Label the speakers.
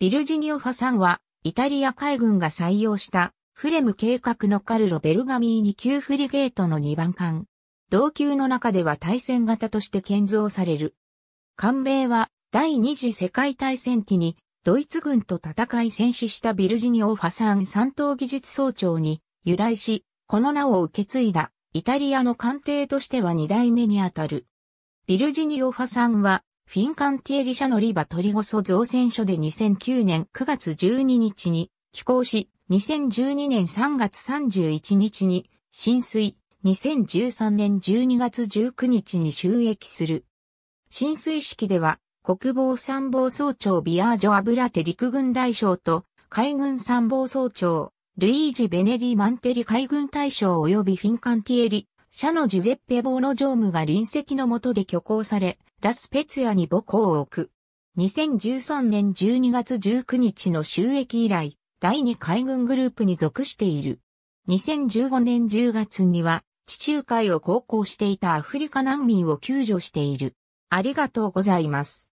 Speaker 1: ビルジニオ・ファさんは、イタリア海軍が採用した、フレム計画のカルロ・ベルガミーニ級フリゲートの2番艦。同級の中では対戦型として建造される。艦名は、第二次世界大戦期に、ドイツ軍と戦い戦死したビルジニオ・ファさん3等技術総長に由来し、この名を受け継いだ、イタリアの艦艇としては2代目にあたる。ビルジニオ・ファさんは、フィンカンティエリ社のリバトリゴソ造船所で2009年9月12日に寄港し、2012年3月31日に浸水、2013年12月19日に収益する。浸水式では、国防参謀総長ビアージョ・アブラテ陸軍大将と、海軍参謀総長、ルイージ・ベネリ・マンテリ海軍大将及びフィンカンティエリ社のジュゼッペ・ボーノ常務が臨席の下で挙行され、ラスペツヤに母校を置く。2013年12月19日の収益以来、第2海軍グループに属している。2015年10月には、地中海を航行していたアフリカ難民を救助している。ありがとうございます。